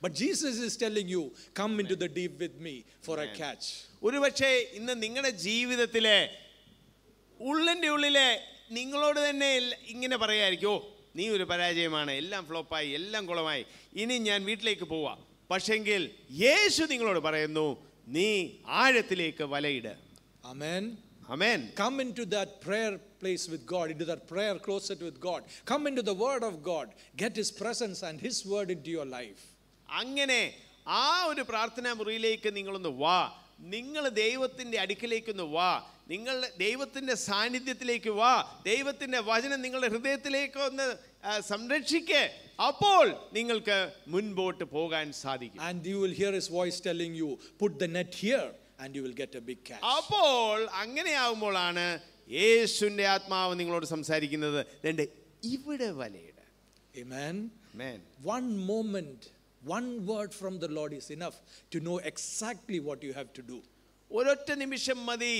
But Jesus is telling you, come into the deep with me for a catch. ഒരുപക്ഷെ ഇന്ന് നിങ്ങളുടെ ജീവിതത്തിലെ ഉള്ളിൻ്റെ ഉള്ളിലെ നിങ്ങളോട് തന്നെ ഇങ്ങനെ പറയായിരിക്കും ഓ നീ ഒരു പരാജയമാണ് എല്ലാം ഫ്ലോപ്പായി എല്ലാം കുളമായി ഇനി ഞാൻ വീട്ടിലേക്ക് പോവാം പക്ഷെങ്കിൽ യേശു നിങ്ങളോട് പറയുന്നു നീ ആഴത്തിലേക്ക് വലയിട് അമേൻ അമേൻ come into that prayer place with God, into that prayer closet with God. Come into the Word of God. Get His presence and His Word into your life. അങ്ങനെ ആ ഒരു പ്രാർത്ഥനാ മുറിയിലേക്ക് നിങ്ങളൊന്ന് വാ നിങ്ങൾ ദൈവത്തിൻ്റെ അടുക്കിലേക്കൊന്ന് വാ നിങ്ങൾ ദൈവത്തിൻ്റെ സാന്നിധ്യത്തിലേക്ക് വാ ദൈവത്തിൻ്റെ വചനം നിങ്ങളുടെ ഹൃദയത്തിലേക്ക് ഒന്ന് സംരക്ഷിക്ക് അപ്പോൾ നിങ്ങൾക്ക് മുൻപോട്ട് പോകാൻ സാധിക്കും and you will hear his voice telling you put the net here and you will get a big catch അപ്പോൾ അങ്ങനെയാവുമ്പോഴാണ് യേശുവിൻ്റെ ആത്മാവ് നിങ്ങളോട് സംസാരിക്കുന്നത് രണ്ട് ഇവിടെ വലയിട Amen. ഒരൊറ്റ നിമിഷം മതി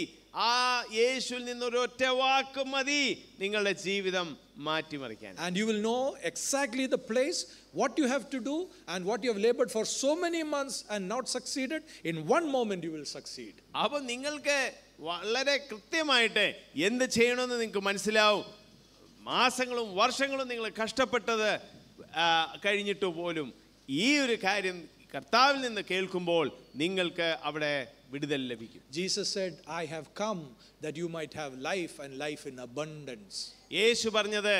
ആ യേശുവിൽ നിന്ന് ഒരൊറ്റ വാക്ക് മതി നിങ്ങളുടെ ജീവിതം മാറ്റിമറിക്കാൻ and you will know exactly the place what you have to do and what you have laboured for so many months and not succeeded in one moment you will succeed അപ്പോൾ നിങ്ങൾക്ക് വളരെ കൃത്യമായിട്ട് എന്ത് ചെയ്യണമെന്ന് നിങ്ങൾക്ക് മനസ്സിലാവും മാസങ്ങളും വർഷങ്ങളും നിങ്ങൾ കഷ്ടപ്പെട്ടത് കഴിഞ്ഞിട്ട് പോലും ഈ ഒരു കാര്യം കർത്താവിൽ നിന്ന് കേൾക്കുമ്പോൾ നിങ്ങൾക്ക് അവിടെ വിടുതൽ ലഭിക്കും Jesus said I have come that you might have life and life in abundance യേശു പറഞ്ഞത്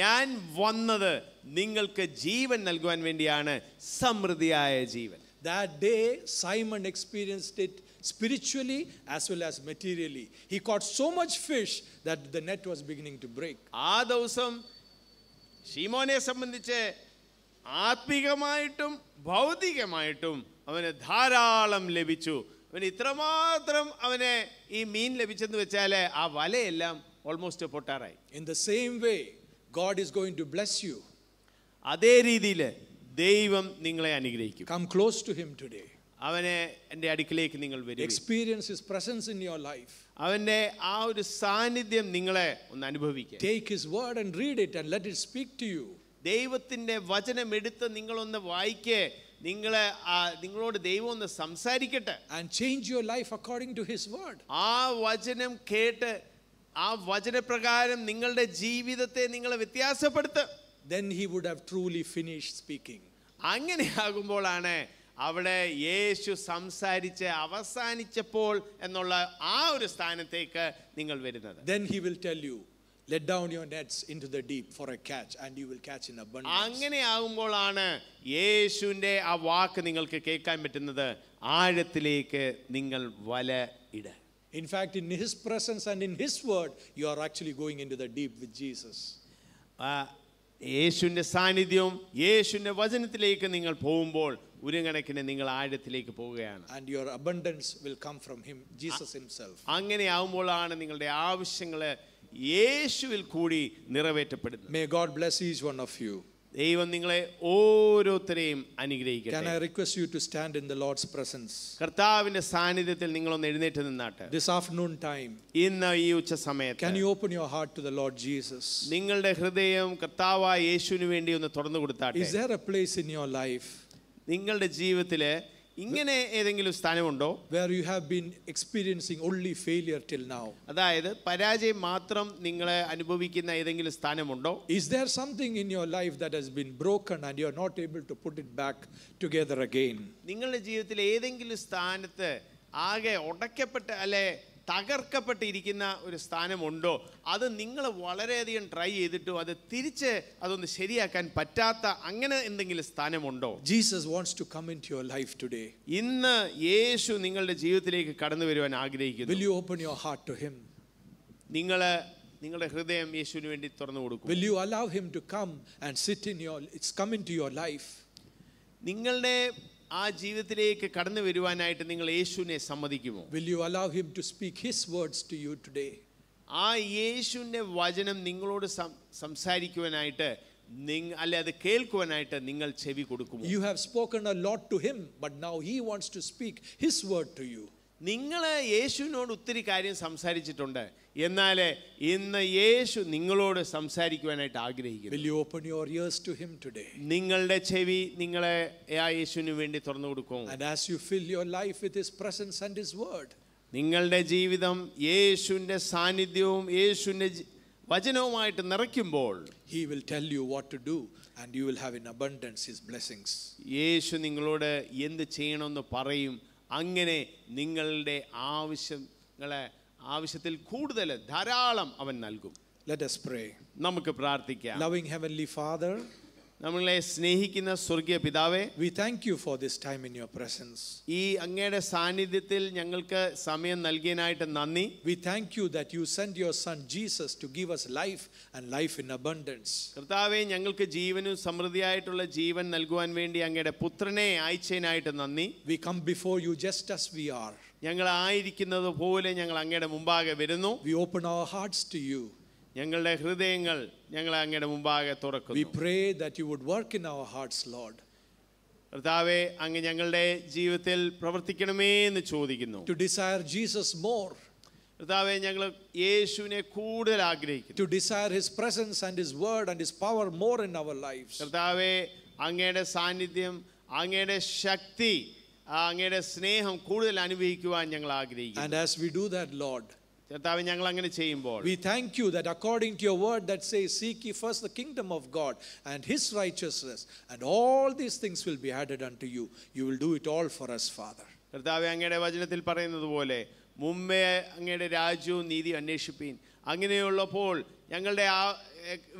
ഞാൻ വന്നത് നിങ്ങൾക്ക് ജീവൻ നൽകുവാൻ വേണ്ടിയാണ് സമൃദ്ധിയായ ജീവൻ that day Simon experienced it spiritually as well as materially. He caught so much fish that the net was beginning to break. ആ ദിവസം ഷീമോനെ സംബന്ധിച്ച് ആത്മീകമായിട്ടും ഭൗതികമായിട്ടും അവന് ധാരാളം ലഭിച്ചു അവന് ഇത്രമാത്രം അവന് ഈ മീൻ ലഭിച്ചെന്ന് വെച്ചാൽ ആ വലയെല്ലാം ഓൾമോസ്റ്റ് പൊട്ടാറായി in the same way God is going to bless you അതേ രീതിയിൽ ദൈവം നിങ്ങളെ അനുഗ്രഹിക്കും come close to him today അവനെ എൻ്റെ അടുക്കിലേക്ക് നിങ്ങൾ വരും experience his presence in your life അവൻ്റെ ആ ഒരു സാന്നിധ്യം നിങ്ങളെ ഒന്ന് അനുഭവിക്കുക take his word and read it and let it speak to you ദൈവത്തിൻ്റെ വചനം എടുത്ത് നിങ്ങളൊന്ന് വായിക്കേ നിങ്ങളെ നിങ്ങളോട് ദൈവം ഒന്ന് സംസാരിക്കട്ടെ and change your life according to his word ആ വചനം കേട്ട് ആ വചനപ്രകാരം നിങ്ങളുടെ ജീവിതത്തെ നിങ്ങളെ വ്യത്യാസപ്പെടുത്തുക then he would have truly finished speaking അങ്ങനെയാകുമ്പോഴാണ് അവിടെ യേശു സംസാരിച്ച് അവസാനിച്ചപ്പോൾ എന്നുള്ള ആ ഒരു സ്ഥാനത്തേക്ക് നിങ്ങൾ വരുന്നത് then he will tell you let down your nets into the deep for a catch and you will catch in abundance അങ്ങനെ ആകുമ്പോഴാണ് യേശുവിൻ്റെ ആ വാക്ക് നിങ്ങൾക്ക് കേൾക്കാൻ പറ്റുന്നത് ആഴത്തിലേക്ക് നിങ്ങൾ വല ഇട in fact in his presence and in his word you are actually going into the deep with jesus യേശുവിൻ്റെ സാന്നിധ്യവും യേശുവിൻ്റെ വചനത്തിലേക്ക് നിങ്ങൾ പോകുമ്പോൾ ഉരുകണക്കിന് നിങ്ങൾ ആഴത്തിലേക്ക് പോവുകയാണ് and your abundance will come from him Jesus himself അങ്ങനെ ആവുമ്പോഴാണ് നിങ്ങളുടെ ആവശ്യങ്ങൾ യേശുവിൽ കൂടി നിറവേറ്റപ്പെടുന്നത് may God bless each one of you ദൈവം നിങ്ങളെ ഓരോരുത്തരെയും അനുഗ്രഹിക്കട്ടെ Can I request you to stand in the Lord's presence? കർത്താവിന്റെ സാന്നിധ്യത്തിൽ നിങ്ങൾ ഒന്ന് എഴുന്നേറ്റ് നിന്നാട്ടെ This afternoon time. ഇന്ന് ഈ ഉച്ച സമയത്ത് Can you open your heart to the Lord Jesus? നിങ്ങളുടെ ഹൃദയം കർത്താവായ യേശുവിന് വേണ്ടി ഒന്ന് തുറന്നു കൊടുത്താട്ടെ Is there a place in your life? നിങ്ങളുടെ ജീവിതത്തിലെ ഇങ്ങനെ ഏതെങ്കിലും സ്ഥാനമുണ്ടോ where you have been experiencing only failure till now അതായത് പരാജയം മാത്രം നിങ്ങൾ അനുഭവിക്കുന്ന ഏതെങ്കിലും സ്ഥാനമുണ്ടോ is there something in your life that has been broken and you are not able to put it back together again നിങ്ങളുടെ ജീവിതത്തിൽ ഏതെങ്കിലും സ്ഥാനത്ത് ആകെ ഉടക്കപ്പെട്ട അല്ലെ തകർക്കപ്പെട്ടിരിക്കുന്ന ഒരു സ്ഥാനമുണ്ടോ അത് നിങ്ങൾ വളരെയധികം ട്രൈ ചെയ്തിട്ടും അത് തിരിച്ച് അതൊന്ന് ശരിയാക്കാൻ പറ്റാത്ത അങ്ങനെ എന്തെങ്കിലും സ്ഥാനമുണ്ടോ Jesus wants to come in your life today ഇന്ന് യേശു നിങ്ങളുടെ ജീവിതത്തിലേക്ക് കടന്നു വരുവാൻ ആഗ്രഹിക്കുന്നു will you open your heart to him നിങ്ങൾ നിങ്ങളുടെ ഹൃദയം യേശുവിന് വേണ്ടി തുറന്നു കൊടുക്കും will you allow him to come and sit in your it's come into your life നിങ്ങളുടെ ആ ജീവിതത്തിലേക്ക് കടന്നു വരുവാനായിട്ട് നിങ്ങൾ യേശുവിനെ സമ്മതിക്കുമോ will you allow him to speak his words to you today ആ യേശുവിൻ്റെ വചനം നിങ്ങളോട് സംസാരിക്കുവാനായിട്ട് നിങ്ങ അല്ലെ അത് കേൾക്കുവാനായിട്ട് നിങ്ങൾ ചെവി കൊടുക്കും you have spoken a lot to him but now he wants to speak his word to you നിങ്ങൾ യേശുവിനോട് ഒത്തിരി കാര്യം സംസാരിച്ചിട്ടുണ്ട് എന്നാൽ ഇന്ന് യേശു നിങ്ങളോട് സംസാരിക്കുവാനായിട്ട് ആഗ്രഹിക്കുന്നു നിങ്ങളുടെ ചെവി നിങ്ങളെ ആ യേശുവിന് വേണ്ടി തുറന്നു കൊടുക്കും നിങ്ങളുടെ ജീവിതം യേശുവിൻ്റെ സാന്നിധ്യവും യേശുവിൻ്റെ വചനവുമായിട്ട് നിറയ്ക്കുമ്പോൾ he will tell you what to do and you will have in abundance his blessings യേശു നിങ്ങളോട് എന്ത് ചെയ്യണമെന്ന് പറയും അങ്ങനെ നിങ്ങളുടെ ആവശ്യങ്ങളെ ആവശ്യത്തിൽ കൂടുതൽ ധാരാളം അവൻ നൽകും Let us pray. നമുക്ക് പ്രാർത്ഥിക്കാം. Loving Heavenly Father, നമ്മളെ സ്നേഹിക്കുന്ന സ്വർഗീയ പിതാവേ we thank you for this time in your presence ഈ അങ്ങയുടെ സാന്നിധ്യത്തിൽ ഞങ്ങൾക്ക് സമയം നൽകിയതിനായിട്ട് നന്ദി we thank you that you send your son Jesus to give us life and life in abundance കർത്താവേ ഞങ്ങൾക്ക് ജീവനും സമൃദ്ധിയായിട്ടുള്ള ജീവൻ നൽകുവാൻ വേണ്ടി അങ്ങയുടെ പുത്രനെ അയച്ചതിനായിട്ട് നന്ദി we come before you just as we are ഞങ്ങൾ ആയിരിക്കുന്നത് പോലെ ഞങ്ങൾ അങ്ങയുടെ മുമ്പാകെ വരുന്നു we open our hearts to you ഞങ്ങളുടെ ഹൃദയങ്ങൾ ഞങ്ങൾ അങ്ങയുടെ മുമ്പാകെ തുറക്കുന്നു We pray that you would work in our hearts, Lord, കർത്താവെ അങ്ങ് ഞങ്ങളുടെ ജീവിതത്തിൽ പ്രവർത്തിക്കണമേ എന്ന് ചോദിക്കുന്നു to desire Jesus more, കർത്താവെ ഞങ്ങൾ യേശുവിനെ കൂടുതൽ ആഗ്രഹിക്കുന്നു to desire His presence and His word and His power more in our lives. കർത്താവെ അങ്ങയുടെ സാന്നിധ്യം അങ്ങയുടെ ശക്തി ആ അങ്ങയുടെ സ്നേഹം കൂടുതൽ അനുഭവിക്കുവാൻ ഞങ്ങൾ ആഗ്രഹിക്കുന്നു And as we do that, Lord, we thank you that according to your word that says seek ye first the kingdom of god and his righteousness and all these things will be added unto you you will do it all for us father കർത്താവ് അങ്ങയുടെ വചനത്തിൽ പറയുന്നത് പോലെ Lord അങ്ങയുടെ രാജ്യവും നീതി അങ്ങനെയുള്ളപ്പോൾ ഞങ്ങളുടെ ആ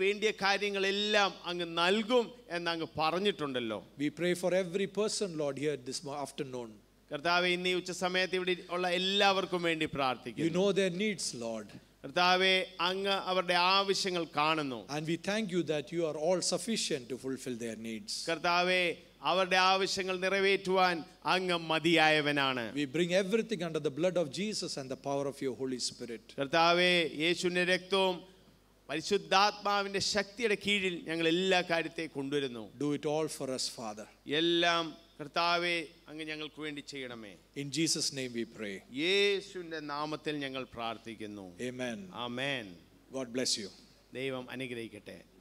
വേണ്ടിയ കാര്യങ്ങളെല്ലാം അങ്ങ് നൽകും എന്ന് അങ്ങ് പറഞ്ഞിട്ടുണ്ടല്ലോ we pray for every person Lord here this afternoon കർത്താവെ ഇന്ന് ഈ ഉച്ചസമയത്ത് ഇവിടെ ഉള്ള എല്ലാവർക്കും വേണ്ടി പ്രാർത്ഥിക്കുന്നു you know their needs Lord കർത്താവെ അങ്ങ് അവരുടെ ആവശ്യങ്ങൾ കാണുന്നു and we thank you that you are all sufficient to fulfil their needs കർത്താവെ അവരുടെ ആവശ്യങ്ങൾ നിറവേറ്റുവാൻ അങ്ങ് മതിയായവനാണ് we bring everything under the blood of Jesus and the power of your Holy Spirit കർത്താവെ യേശുവിന്റെ രക്തവും പരിശുദ്ധാത്മാവിന്റെ ശക്തിയുടെ കീഴിൽ ഞങ്ങൾ എല്ലാ കാര്യത്തെ കൊണ്ടുവരുന്നു do it all for us Father എല്ലാം കർത്താവെ അങ്ങ് ഞങ്ങൾക്ക് വേണ്ടി ചെയ്യണമേ in Jesus name we pray യേശുവിന്റെ നാമത്തിൽ ഞങ്ങൾ പ്രാർത്ഥിക്കുന്നു ആമേൻ ആമേൻ ഗോഡ് ബ്ലെസ് യു ദൈവം അനുഗ്രഹിക്കട്ടെ